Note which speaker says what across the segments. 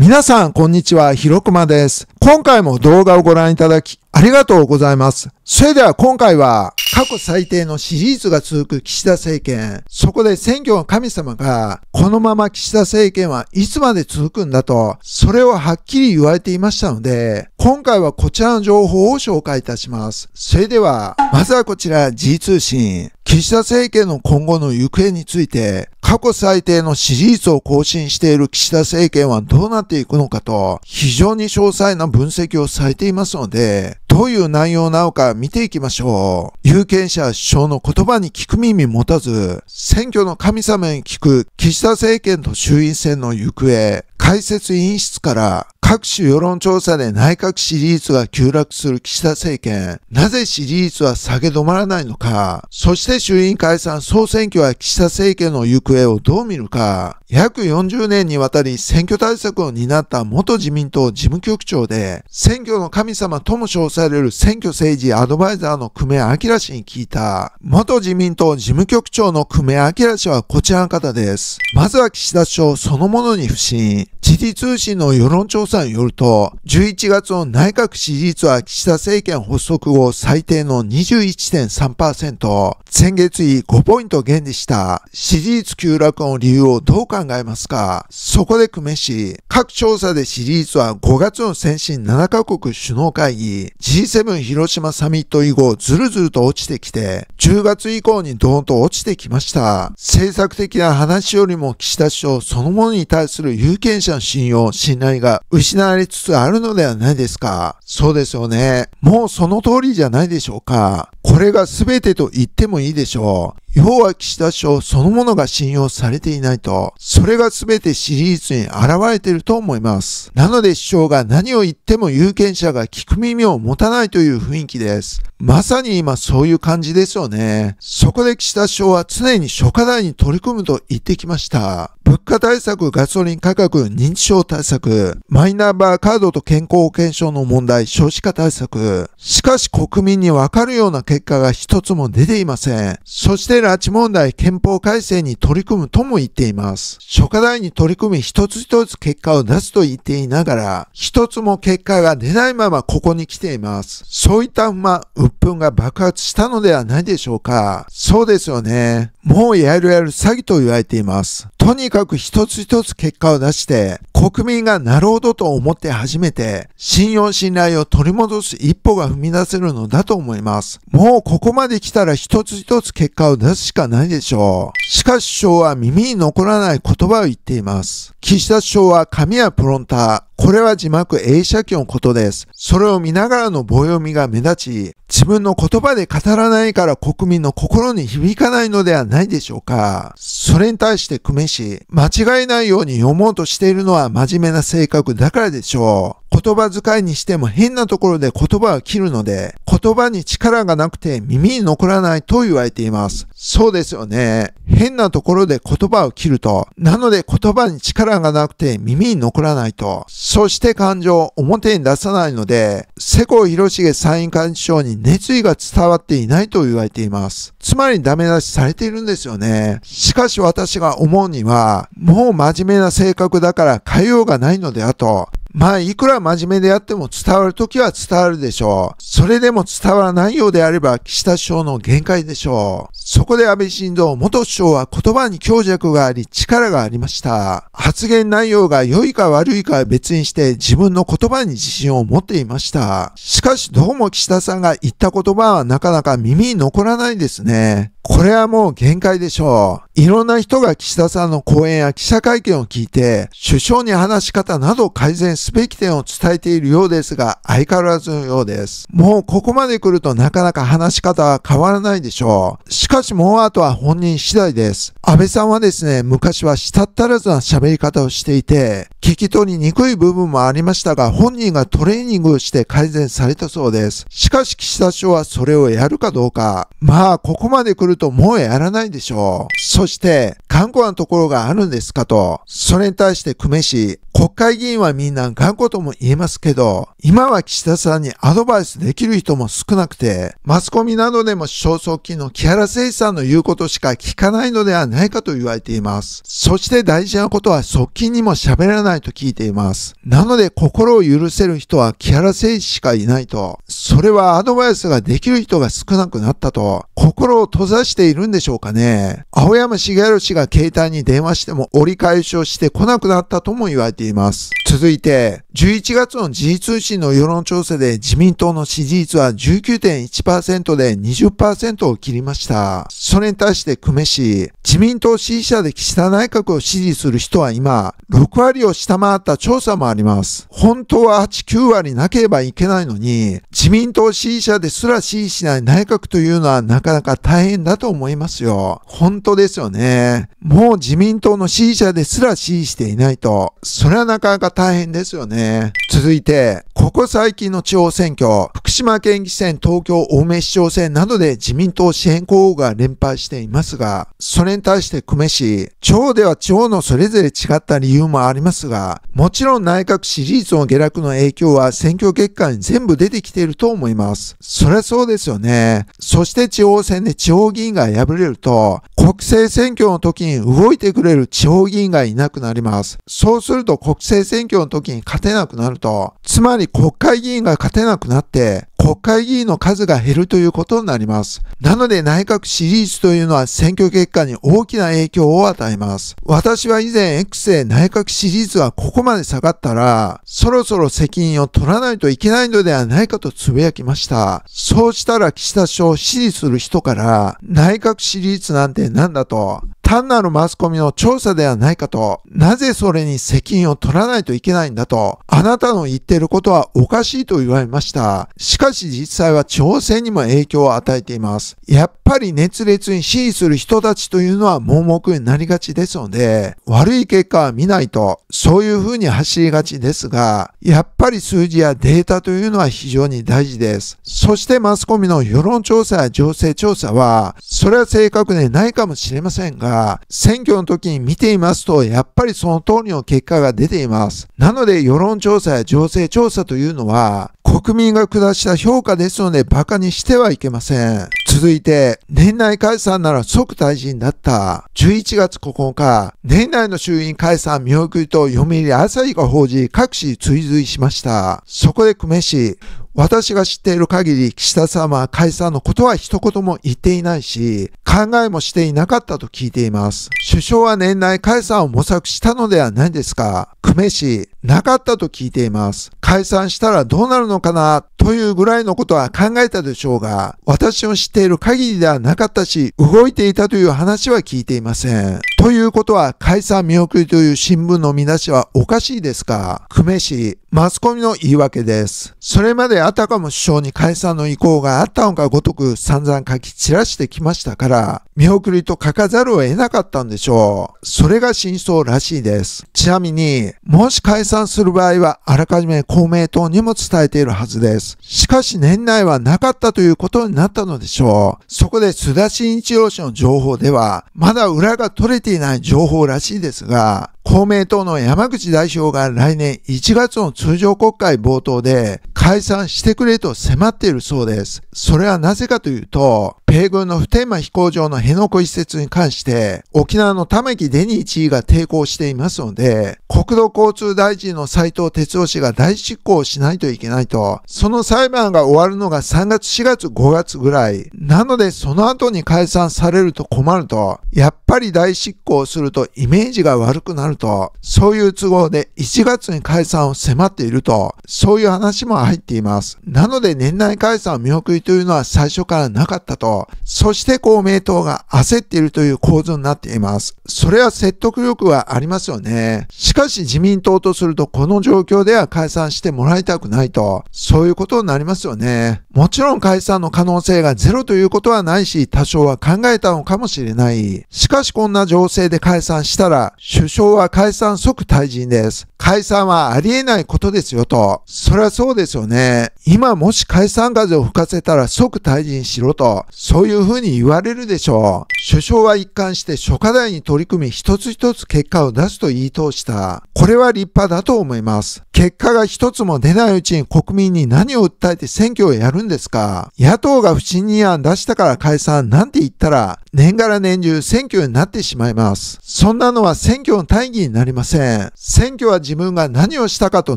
Speaker 1: 皆さん、こんにちは。ひろくまです。今回も動画をご覧いただき、ありがとうございます。それでは今回は過去最低の支持率が続く岸田政権。そこで選挙の神様が、このまま岸田政権はいつまで続くんだと、それをはっきり言われていましたので、今回はこちらの情報を紹介いたします。それでは、まずはこちら G 通信。岸田政権の今後の行方について、過去最低の支持率を更新している岸田政権はどうなっていくのかと、非常に詳細な分析をされていますので、どういう内容なのか見ていきましょう。有権者首相の言葉に聞く耳持たず、選挙の神様に聞く岸田政権と衆院選の行方、解説委員室から各種世論調査で内閣支持率が急落する岸田政権、なぜ支持率は下げ止まらないのか、そして衆院解散総選挙は岸田政権の行方をどう見るか、約40年にわたり選挙対策を担った元自民党事務局長で、選挙の神様とも称される選挙政治アドバイザーの久米明氏に聞いた、元自民党事務局長の久米明氏はこちらの方です。まずは岸田首相そのものに不信。時事通信の世論調査によると、11月の内閣支持率は岸田政権発足後最低の21.3%、先月以5ポイント減でした支持率急落の理由をどう考えますかそこで久米氏、各調査で支持率は5月の先進7カ国首脳会議 G7 広島サミット以後ずるずると落ちてきて、10月以降にドーンと落ちてきました。政策的な話よりも岸田首相そのものに対する有権戦車の信用、信頼が失われつつあるのではないですかそうですよね。もうその通りじゃないでしょうか。これが全てと言ってもいいでしょう。要は岸田相そのものが信用されていないと、それが全て支持率に現れていると思います。なので首相が何を言っても有権者が聞く耳を持たないという雰囲気です。まさに今そういう感じですよね。そこで岸田首相は常に諸課題に取り組むと言ってきました。物価対策、ガソリン価格、認知症対策、マイナンバーカードと健康保険証の問題、少子化対策。しかし国民にわかるような結果が一つも出ていません。そして拉致問題憲法改正に取り組むとも言っています。諸課題に取り組み一つ一つ結果を出すと言っていながら、一つも結果が出ないままここに来ています。そういった不満、鬱憤が爆発したのではないでしょうか。そうですよね。もうやるやる詐欺と言われています。とにかく一つ一つ結果を出して、国民がなるほどと思って初めて、信用信頼を取り戻す一歩が踏み出せるのだと思います。もうここまで来たら一つ一つ結果を出しかないでしょう。しかし首相は耳に残らない言葉を言っています。岸田首相は紙やプロンター、これは字幕映写機のことです。それを見ながらの棒読みが目立ち、自分の言葉で語らないから国民の心に響かないのではないでしょうか。それに対して久米氏、間違いないように読もうとしているのは真面目な性格だからでしょう。言葉遣いにしても変なところで言葉を切るので、言葉に力がなくて耳に残らないと言われています。そうですよね。変なところで言葉を切ると。なので言葉に力がなくて耳に残らないと。そして感情を表に出さないので、世耕弘重参院幹事長に熱意が伝わっていないと言われています。つまりダメ出しされているんですよね。しかし私が思うには、もう真面目な性格だから変えようがないのであと、まあ、いくら真面目であっても伝わるときは伝わるでしょう。それでも伝わらないようであれば、岸田首相の限界でしょう。そこで安倍晋三元首相は言葉に強弱があり、力がありました。発言内容が良いか悪いかは別にして、自分の言葉に自信を持っていました。しかし、どうも岸田さんが言った言葉はなかなか耳に残らないですね。これはもう限界でしょう。いろんな人が岸田さんの講演や記者会見を聞いて、首相に話し方など改善すべき点を伝えているようですが、相変わらずのようです。もうここまで来るとなかなか話し方は変わらないでしょう。しかしもうあとは本人次第です。安倍さんはですね、昔はしたったらずな喋り方をしていて、聞き取りにくい部分もありましたが、本人がトレーニングして改善されたそうです。しかし岸田首相はそれをやるかどうか。まあ、ここまで来るともうやらないでしょう。そして、頑固なところがあるんですかと。それに対して久米氏、国会議員はみんな頑固とも言えますけど、今は岸田さんにアドバイスできる人も少なくて、マスコミなどでも焦燥期の木原誠さんの言うことしか聞かないのではないかと言われています。そして大事なことは側近にも喋らないないと聞いています。なので心を許せる人は木原誠司しかいないと、それはアドバイスができる人が少なくなったと、心を閉ざしているんでしょうかね。青山茂弘氏が携帯に電話しても折り返しをしてこなくなったとも言われています。続いて、11月の時事通信の世論調査で自民党の支持率は19.1%で20%を切りました。それに対して久米氏、自民党支持者で岸田内閣を支持する人は今、6割を下回った調査もあります。本当は8、9割なければいけないのに、自民党支持者ですら支持しない内閣というのはなかなか大変だと思いますよ。本当ですよね。もう自民党の支持者ですら支持していないと。それはなかなか大変ですよね。続いて、ここ最近の地方選挙、福島県議選、東京青梅市長選などで自民党支援候補が連敗していますが、それに対して久米市、地方では地方のそれぞれ違った理由もありますが、もちろん内閣支持率の下落の影響は選挙結果に全部出てきていると思います。そりゃそうですよね。そして地方選で地方議員が敗れると、国政選挙の時に動いてくれる地方議員がいなくなります。そうすると国政選挙の時に勝てなくなると、つまり国会議員が勝てなくなって、国会議員の数が減るということになります。なので内閣支持率というのは選挙結果に大きな影響を与えます。私は以前 X で内閣支持率はここまで下がったら、そろそろ責任を取らないといけないのではないかとつぶやきました。そうしたら岸田氏を支持する人から、内閣支持率なんて何だと、単なるマスコミの調査ではないかと、なぜそれに責任を取らないといけないんだと、あなたの言っていることはおかしいと言われました。しかし実際は朝鮮にも影響を与えています。やっぱり熱烈に支持する人たちというのは盲目になりがちですので、悪い結果は見ないと、そういうふうに走りがちですが、やっぱり数字やデータというのは非常に大事です。そしてマスコミの世論調査や情勢調査は、それは正確でないかもしれませんが、が、選挙の時に見ていますと、やっぱりその通りの結果が出ています。なので、世論調査や情勢調査というのは、国民が下した評価ですので、馬鹿にしてはいけません。続いて、年内解散なら即退陣だった。11月9日、年内の衆院解散見送りと読売朝日が報じ、各紙追随しました。そこで久米市、私が知っている限り、岸田さんは解散のことは一言も言っていないし、考えもしていなかったと聞いています。首相は年内解散を模索したのではないですか久米市、なかったと聞いています。解散したらどうなるのかなというぐらいのことは考えたでしょうが、私の知ってている限りではなかったし、動いていたという話は聞いていません。ということは、解散見送りという新聞の見出しはおかしいですか久米市、マスコミの言い訳です。それまであたかも首相に解散の意向があったのかごとく散々書き散らしてきましたから、見送りと書かざるを得なかったんでしょう。それが真相らしいです。ちなみに、もし解散する場合は、あらかじめ公明党にも伝えているはずです。しかし年内はなかったということになったのでしょう。も、そこで須田慎一郎氏の情報では、まだ裏が取れていない情報らしいですが、公明党の山口代表が来年1月の通常国会冒頭で解散してくれと迫っているそうです。それはなぜかというと、米軍の普天間飛行場の辺野古移設に関して、沖縄の玉木デニー知事が抵抗していますので、国土交通大臣の斉藤哲夫氏が大執行をしないといけないと、その裁判が終わるのが3月4月5月ぐらい、なので、その後に解散されると困ると、やっぱり大執行するとイメージが悪くなると、そういう都合で1月に解散を迫っていると、そういう話も入っています。なので、年内解散見送りというのは最初からなかったと、そして公明党が焦っているという構図になっています。それは説得力がありますよね。しかし自民党とするとこの状況では解散してもらいたくないと、そういうことになりますよね。もちろん解散の可能性がゼロということはないし、多少は考えたのかもしれない。しかしこんな情勢で解散したら、首相は解散即退陣です。解散はありえないことですよと。そりゃそうですよね。今もし解散風を吹かせたら即退陣しろと。そういう風に言われるでしょう。首相は一貫して諸課題に取り組み一つ一つ結果を出すと言い通した。これは立派だと思います。結果が一つも出ないうちに国民に何を訴えて選挙をやるんですか野党が不信任案出したから解散なんて言ったら、年がら年中選挙になってしまいます。そんなのは選挙の大義になりません。選挙は自分が何をしたかと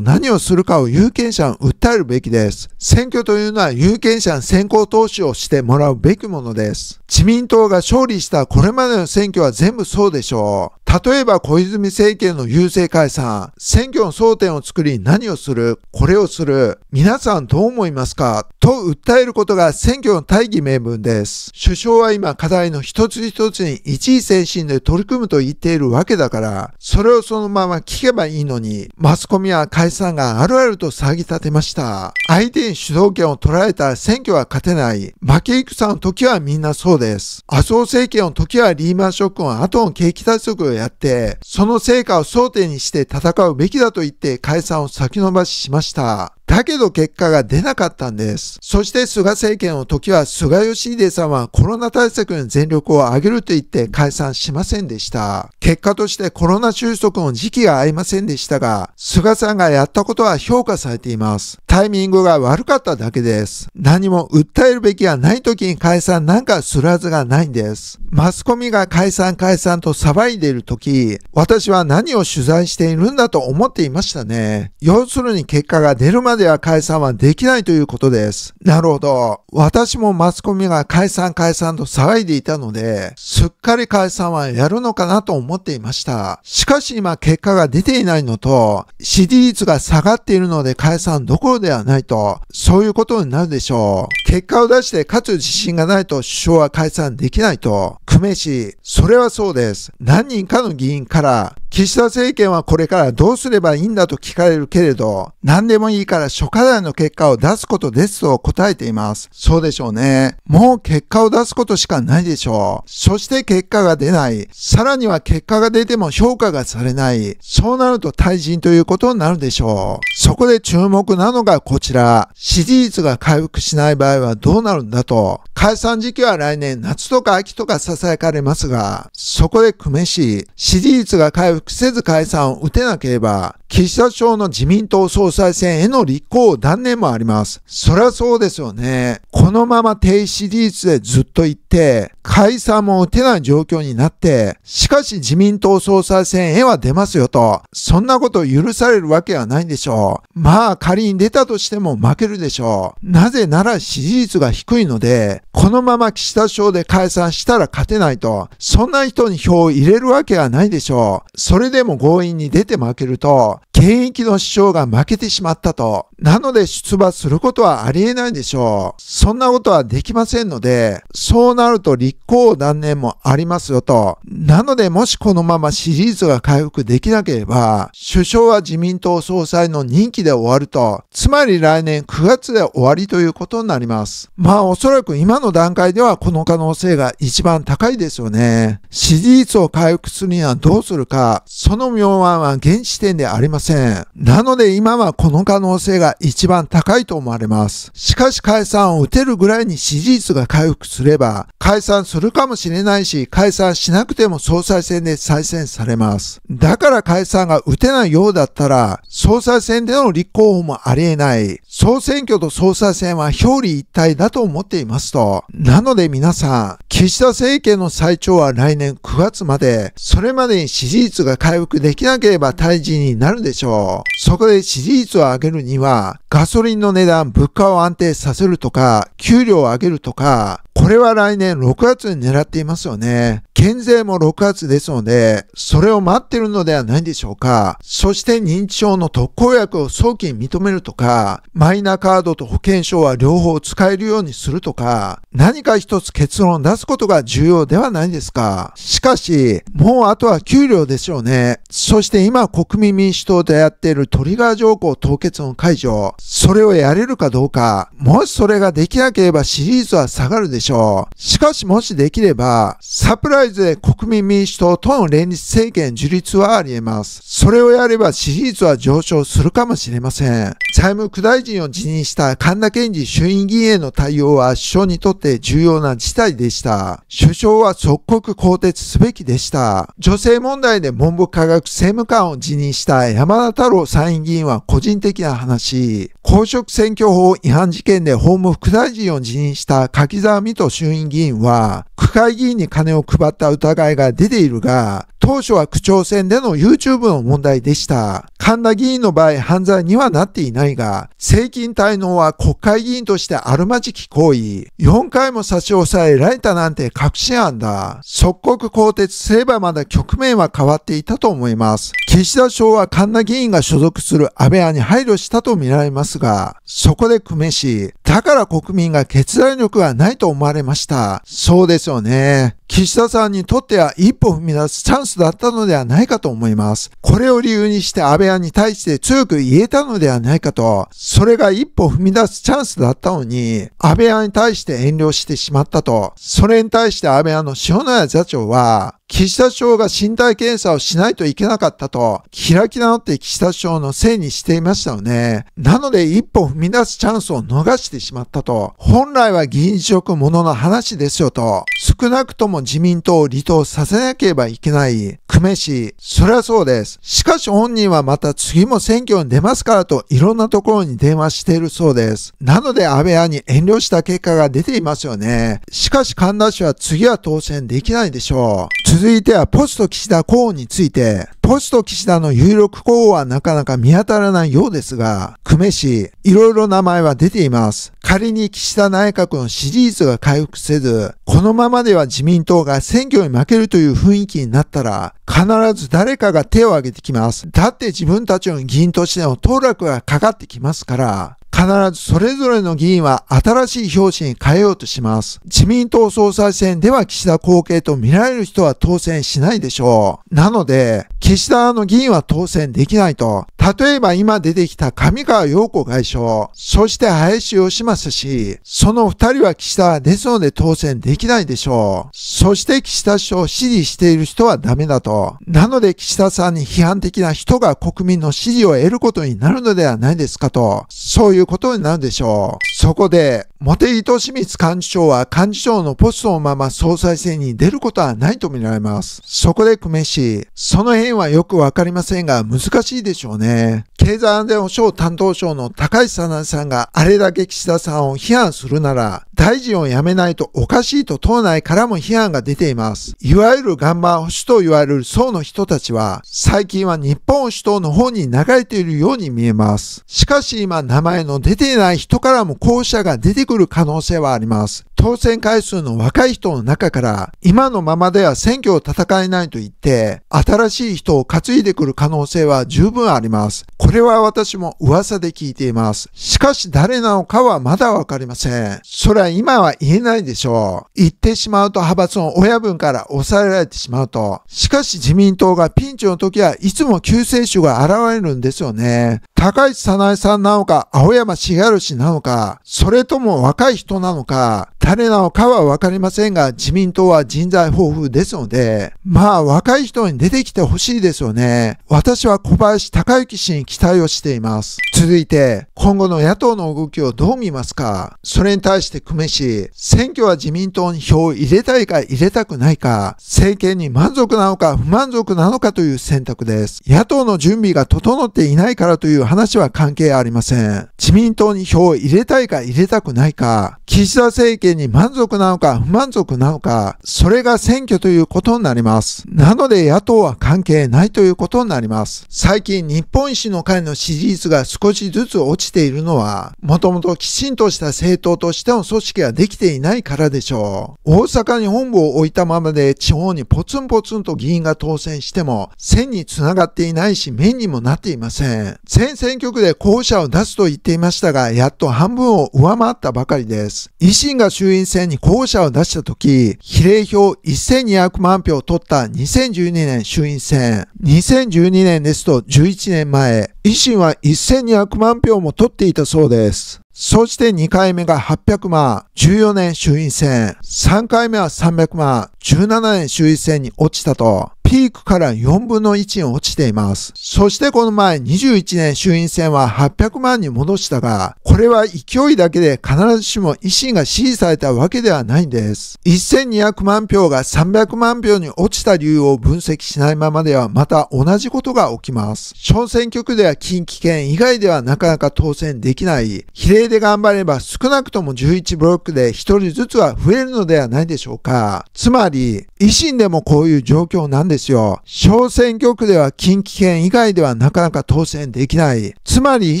Speaker 1: 何をするかを有権者に訴えるべきです。選挙というのは有権者に先行投資をしてもらうべきものです。自民党が勝利したこれまでの選挙は全部そうでしょう。例えば小泉政権の優勢解散、選挙の争点を作り何をする、これをする、皆さんどう思いますかと訴えることが選挙の大義名分です。首相は今課題の一つ一つに一位精神で取り組むと言っているわけだから、それをそのまま聞けばいいのに、にマスコミは解散があるあると騒ぎ立てました。相手に主導権を取られた選挙は勝てない。負け戦の時はみんなそうです。麻生政権の時はリーマンショックの後の景気対策をやって、その成果を争点にして戦うべきだと言って解散を先延ばししました。だけど結果が出なかったんです。そして菅政権の時は菅義偉さんはコロナ対策に全力を挙げると言って解散しませんでした。結果としてコロナ収束の時期が合いませんでしたが、菅さんがやったことは評価されています。タイミングが悪かっただけです。何も訴えるべきはない時に解散なんかするはずがないんです。マスコミが解散解散と騒いでいる時、私は何を取材しているんだと思っていましたね。要するに結果が出るまででは解散はできないということです。なるほど。私もマスコミが解散解散と騒いでいたので、すっかり解散はやるのかなと思っていました。しかし今結果が出ていないのと、支持率が下がっているので解散どころではないと、そういうことになるでしょう。結果を出して勝つ自信がないと首相は解散できないと。久米氏、それはそうです。何人かの議員から、岸田政権はこれからどうすればいいんだと聞かれるけれど、何でもいいからから諸課題の結果を出すことですと答えています。そうでしょうね。もう結果を出すことしかないでしょう。そして結果が出ない。さらには結果が出ても評価がされない。そうなると対人ということになるでしょう。そこで注目なのがこちら。支持率が回復しない場合はどうなるんだと。解散時期は来年夏とか秋とか囁かれますが、そこで久米市、支持率が回復せず解散を打てなければ、岸田省の自民党総裁選への立候補断念もあります。そりゃそうですよね。このまま低支持率でずっと行って、解散も打てない状況になって、しかし自民党総裁選へは出ますよと、そんなこと許されるわけはないんでしょう。まあ仮に出たとしても負けるでしょう。なぜなら支持率が低いので、このまま岸田省で解散したら勝てないと、そんな人に票を入れるわけはないでしょう。それでも強引に出て負けると、現役の首相が負けてしまったと。なので出馬することはありえないでしょう。そんなことはできませんので、そうなると立候補断念もありますよと。なのでもしこのままシリーズが回復できなければ、首相は自民党総裁の任期で終わると。つまり来年9月で終わりということになります。まあおそらく今の段階ではこの可能性が一番高いですよね。支持率を回復するにはどうするか、その妙案は現時点でありません。せん。なので今はこの可能性が一番高いと思われます。しかし解散を打てるぐらいに支持率が回復すれば、解散するかもしれないし、解散しなくても総裁選で再選されます。だから解散が打てないようだったら、総裁選での立候補もありえない。総選挙と総裁選は表裏一体だと思っていますと。なので皆さん、岸田政権の最長は来年9月まで、それまでに支持率が回復できなければ退治になるでしょう。しょう。そこで支持率を上げるには、ガソリンの値段、物価を安定させるとか、給料を上げるとか、これは来年6月に狙っていますよね。減税も6月ですので、それを待ってるのではないでしょうか。そして認知症の特効薬を早期に認めるとか、マイナカードと保険証は両方使えるようにするとか、何か一つ結論を出すことが重要ではないですか。しかし、もうあとは給料でしょうね。そして今国民民主党でやっているトリガー条項凍結の解除、それをやれるかどうか、もしそれができなければシリーズは下がるでしょう。ょう。しかしもしできれば、サプライズで国民民主党との連立政権樹立はあり得ます。それをやれば支持率は上昇するかもしれません。財務副大臣を辞任した神田健治衆院議員への対応は首相にとって重要な事態でした。首相は即刻更迭すべきでした。女性問題で文部科学政務官を辞任した山田太郎参院議員は個人的な話。公職選挙法違反事件で法務副大臣を辞任した柿沢水戸衆院議員は、区会議員に金を配った疑いが出ているが、当初は区長選での YouTube の問題でした。神田議員の場合犯罪にはなっていないが、政金滞納は国会議員としてあるまじき行為。4回も差し押さえられたなんて確信案だ。即刻更迭すればまだ局面は変わっていたと思います。岸田省は神田議員が所属する安倍派に配慮したとみられますが、そこで久米氏、だから国民が決断力がないと思われました。そうですよね。岸田さんにとっては一歩踏み出すチャンスだったのではないかと思います。これを理由にして安倍派に対して強く言えたのではないかと、それが一歩踏み出すチャンスだったのに、安倍派に対して遠慮してしまったと、それに対して安倍派の塩谷座長は、岸田省が身体検査をしないといけなかったと、開き直って岸田省のせいにしていましたよね。なので一歩踏み出すチャンスを逃してしまったと、本来は議員職者のの話ですよと、少なくとも自民党を離党させなければいけない、久米氏、そりゃそうです。しかし本人はまた次も選挙に出ますからといろんなところに電話しているそうです。なので安倍派に遠慮した結果が出ていますよね。しかし神田氏は次は当選できないでしょう。続いてはポスト岸田候補について、ポスト岸田の有力候補はなかなか見当たらないようですが、久米市、いろいろ名前は出ています。仮に岸田内閣の支持率が回復せず、このままでは自民党が選挙に負けるという雰囲気になったら、必ず誰かが手を挙げてきます。だって自分たちの議員としての当落がかかってきますから、必ずそれぞれの議員は新しい表紙に変えようとします。自民党総裁選では岸田後継と見られる人は当選しないでしょう。なので、岸田の議員は当選できないと。例えば今出てきた上川陽子外相、そして林義正氏、その二人は岸田ですので当選できないでしょう。そして岸田首相を支持している人はダメだと。なので岸田さんに批判的な人が国民の支持を得ることになるのではないですかと。そういういうことになるでしょう。そこで、茂木敏光幹事長は幹事長のポストのまま総裁選に出ることはないとみられます。そこで久米氏、その辺はよくわかりませんが難しいでしょうね。経済安全保障担当省の高橋さなさんがあれだけ岸田さんを批判するなら、大臣を辞めないとおかしいと党内からも批判が出ています。いわゆるガンマ保守と言われる層の人たちは、最近は日本保守党の方に流れているように見えます。しかし今、名前の出ていない人からも候補者が出てくる可能性はあります。当選回数の若い人の中から、今のままでは選挙を戦えないと言って、新しい人を担いでくる可能性は十分あります。これは私も噂で聞いています。しかし誰なのかはまだわかりません。それは今は言えないでしょう。言ってしまうと派閥の親分から抑えられてしまうと。しかし自民党がピンチの時はいつも救世主が現れるんですよね。高市早苗さんなのか、青山茂氏なのか、それとも若い人なのか、誰なのかはわかりませんが、自民党は人材豊富ですので、まあ若い人に出てきてほしいですよね。私は小林隆之氏に期待をしています。続いて、今後の野党の動きをどう見ますかそれに対して久米選挙は自民党に票を入れたいか入れたくないか、政権に満足なのか不満足なのかという選択です。野党の準備が整っていないからという話は関係ありません。自民党に票を入れたいか入れたくないか、岸田政権に満足なのか不満足なのか、それが選挙ということになります。なので野党は関係ないということになります。最近日本維新の会の支持率が少しずつ落ちているのは、もともときちんとした政党としての組織ができていないからでしょう。大阪に本部を置いたままで地方にポツンポツンと議員が当選しても、線に繋がっていないし、面にもなっていません。全選挙区で候補者を出すと言っていましたが、やっと半分を上回ったばかりです。維新が衆院選に候補者を出した時、比例票1200万票を取った2012年衆院選。2012年ですと11年前、維新は1200万票も取っていたそうです。そして2回目が800万、14年衆院選、3回目は300万、17年衆院選に落ちたと。ピークから4分の1に落ちています。そしてこの前21年衆院選は800万に戻したが、これは勢いだけで必ずしも維新が支持されたわけではないんです。1200万票が300万票に落ちた理由を分析しないままではまた同じことが起きます。小選挙区では近畿圏以外ではなかなか当選できない。比例で頑張れば少なくとも11ブロックで1人ずつは増えるのではないでしょうか。つまり、維新でもこういう状況なんですですよ。小選挙区では近畿圏以外ではなかなか当選できない。つまり維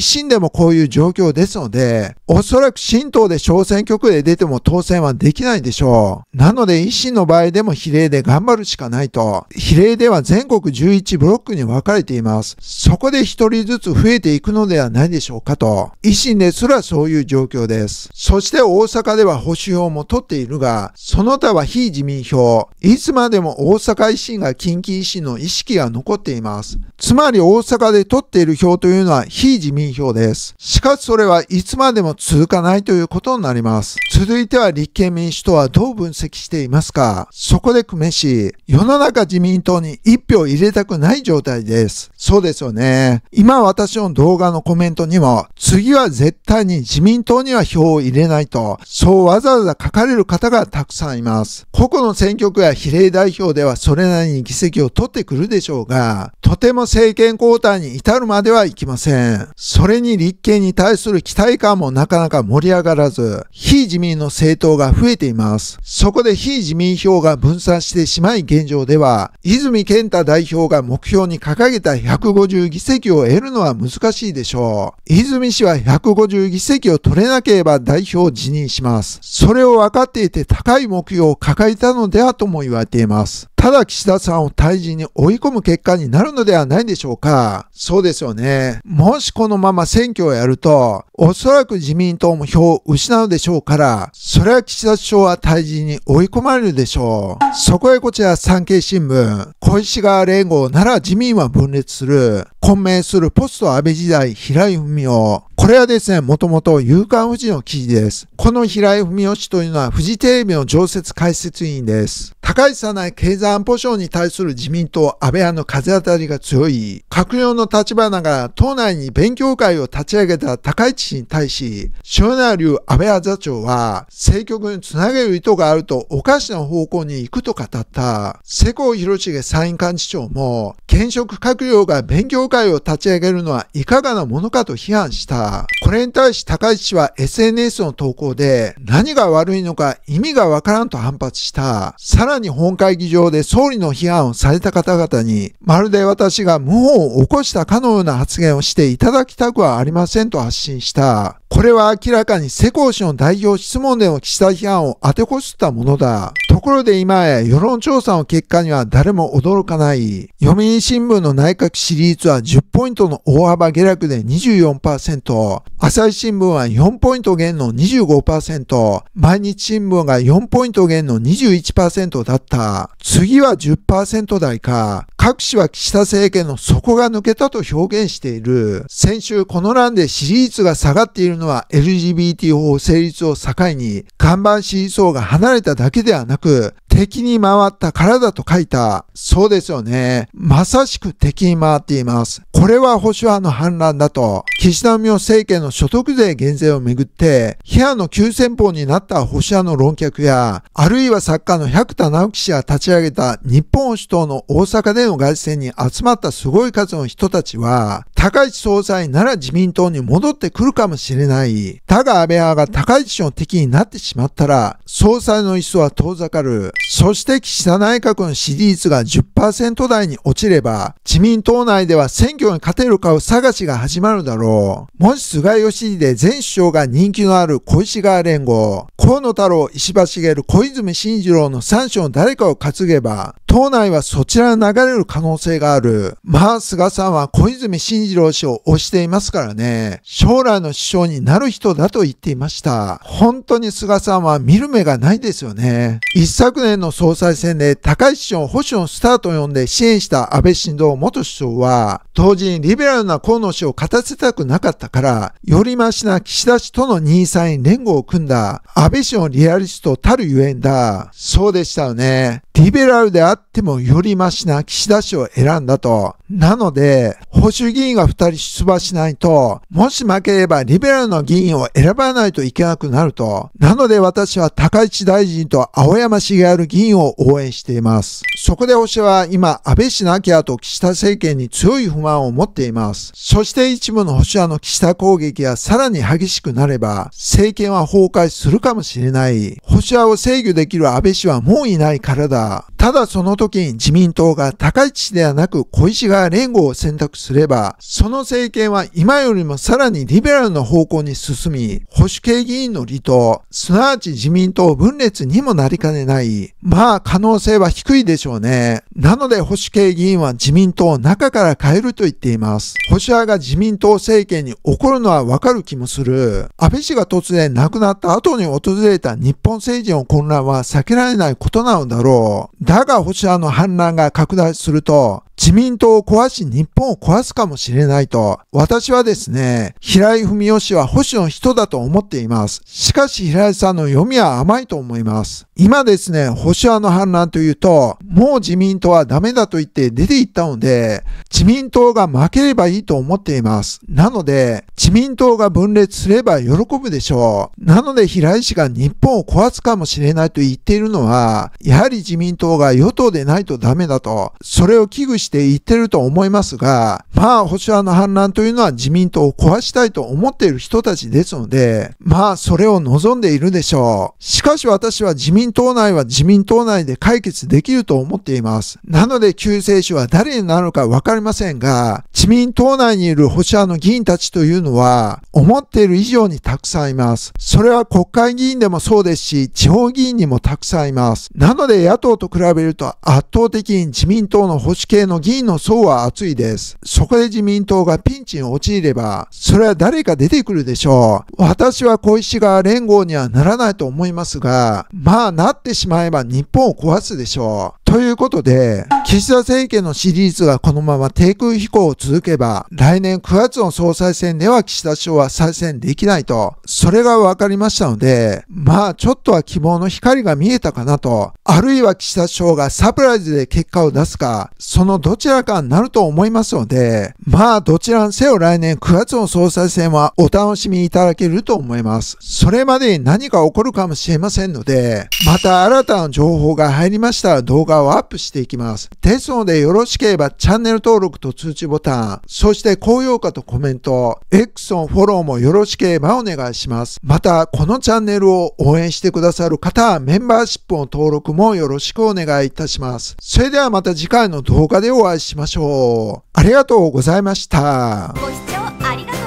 Speaker 1: 新でもこういう状況ですので、おそらく新党で小選挙区で出ても当選はできないでしょう。なので維新の場合でも比例で頑張るしかないと。比例では全国11ブロックに分かれています。そこで1人ずつ増えていくのではないでしょうかと。維新ですらそういう状況です。そして大阪では保守票も取っているが、その他は非自民票。いつまでも大阪維新が近畿維新の意識が残っています。つまり大阪で取っている票というのは非自民票です。しかしそれはいつまでも続かないということになります。続いては立憲民主党はどう分析していますかそこで久米氏、世の中自民党に一票入れたくない状態です。そうですよね。今私の動画のコメントにも、次は絶対に自民党には票を入れないと、そうわざわざ書かれる方がたくさんいます。個々の選挙区や比例代表ではそれなりに議議席を取ってくるでしょうが、とても政権交代に至るまではいきません。それに立憲に対する期待感もなかなか盛り上がらず、非自民の政党が増えています。そこで非自民票が分散してしまい現状では、泉健太代表が目標に掲げた150議席を得るのは難しいでしょう。泉氏は150議席を取れなければ代表を辞任します。それを分かっていて高い目標を抱えたのではとも言われています。ただ岸田さんを退陣に追い込む結果になるのではないでしょうか。そうですよね。もしこのまま選挙をやると、おそらく自民党も票を失うでしょうから、それは岸田首相は退陣に追い込まれるでしょう。そこへこちら産経新聞、小石川連合なら自民は分裂する、混迷するポスト安倍時代平井文夫。これはですね、もともと夕刊富士の記事です。この平井文夫氏というのは富士テレビの常設解説委員です。高市早苗経済安保省に対する自民党安倍派の風当たりが強い、閣僚の立場ながら党内に勉強会を立ち上げた高市氏に対し、塩谷流安倍派座長は、政局につなげる意図があるとおかしな方向に行くと語った、世耕広重参院幹事長も、現職閣僚が勉強会を立ち上げるのはいかがなものかと批判した。これに対し高市氏は SNS の投稿で、何が悪いのか意味がわからんと反発した。さららに本会議場で総理の批判をされた方々に、まるで私が謀反を起こしたかのような発言をしていただきたくはありませんと発信した。これは明らかに世耕氏の代表質問での岸田批判を当てこすったものだ。ところで今や世論調査の結果には誰も驚かない。読売新聞の内閣支持率は10ポイントの大幅下落で24%、朝日新聞は4ポイント減の25%、毎日新聞が4ポイント減の21%だった。次は10%台か。各紙は岸田政権の底が抜けたと表現している。先週この欄で支持率が下がっているのは LGBT 法成立を境に看板支持層が離れただけではなく、敵に回った体と書いた。そうですよね。まさしく敵に回っています。これは保守派の反乱だと、岸田文雄政権の所得税減税をめぐって、批判の急先鋒になった保守派の論客や、あるいは作家の百田直樹氏が立ち上げた日本保守党の大阪での外戦に集まったすごい数の人たちは、高市総裁なら自民党に戻ってくるかもしれない。だが安倍派が高市氏の敵になってしまったら、総裁の椅子は遠ざかる。そして岸田内閣の支持率が10%台に落ちれば、自民党内では選挙に勝てるかを探しが始まるだろう。もし菅義偉前首相が人気のある小石川連合、河野太郎、石破茂、小泉進次郎の3種の誰かを担げば、党内はそちらに流れる可能性がある。まあ菅さんは小泉進次郎次郎氏を推していますからね、将来の首相になる人だと言っていました。本当に菅さんは見る目がないですよね。一昨年の総裁選で高市氏を保守のスタートを呼んで支援した安倍晋三元首相は、当時にリベラルな河野氏を勝たせたくなかったから、よりましな岸田氏との2位3位連合を組んだ安倍氏のリアリストたるゆえんだ。そうでしたよね。リベラルであってもよりましな岸田氏を選んだと。なので、保守議員が2人出馬しないと、もし負ければリベラルの議員を選ばないといけなくなると。なので私は高市大臣と青山茂る議員を応援しています。そこで星は今、安倍氏の明と岸田政権に強い不満を持っています。そして一部の保守派の岸田攻撃がさらに激しくなれば、政権は崩壊するかもしれない。保守派を制御できる安倍氏はもういないからだ。ただその時に自民党が高市ではなく小石が連合を選択すれば、その政権は今よりもさらにリベラルの方向に進み、保守系議員の離党、すなわち自民党分裂にもなりかねない。まあ可能性は低いでしょうね。なので保守系議員は自民党を中から変えると言っています。保守派が自民党政権に起こるのはわかる気もする。安倍氏が突然亡くなった後に訪れた日本政治の混乱は避けられないことなのだろう。だが保守派の反乱が拡大すると、自民党を壊し日本を壊すかもしれない。れないと、私はですね、平井文夫氏は保守の人だと思っています。しかし平井さんの読みは甘いと思います。今ですね、保守派の反乱というと、もう自民党はダメだと言って出て行ったので、自民党が負ければいいと思っています。なので、自民党が分裂すれば喜ぶでしょう。なので平井氏が日本を壊すかもしれないと言っているのは、やはり自民党が与党でないとダメだと、それを危惧して言ってると思いますが、まあ保守主派の反乱というのは自民党を壊したいと思っている人たちですので、まあそれを望んでいるでしょう。しかし私は自民党内は自民党内で解決できると思っています。なので救世主は誰になるかわかりませんが、自民党内にいる保守派の議員たちというのは、思っている以上にたくさんいます。それは国会議員でもそうですし、地方議員にもたくさんいます。なので野党と比べると圧倒的に自民党の保守系の議員の層は厚いです。そこで自民民党がピンチに陥れば、それは誰か出てくるでしょう。私は小石が連合にはならないと思いますが、まあなってしまえば日本を壊すでしょう。ということで、岸田政権のシリーズがこのまま低空飛行を続けば、来年9月の総裁選では岸田首相は再選できないと、それが分かりましたので、まあちょっとは希望の光が見えたかなと、あるいは岸田首相がサプライズで結果を出すか、そのどちらかになると思いますので、まあどちらにせよ来年9月の総裁選はお楽しみいただけると思います。それまでに何か起こるかもしれませんので、また新たな情報が入りましたら動画ををアップしていきます。ですのでよろしければチャンネル登録と通知ボタン、そして高評価とコメント、X のフォローもよろしければお願いします。また、このチャンネルを応援してくださる方、メンバーシップの登録もよろしくお願いいたします。それではまた次回の動画でお会いしましょう。ありがとうございました。ご視聴ありがとう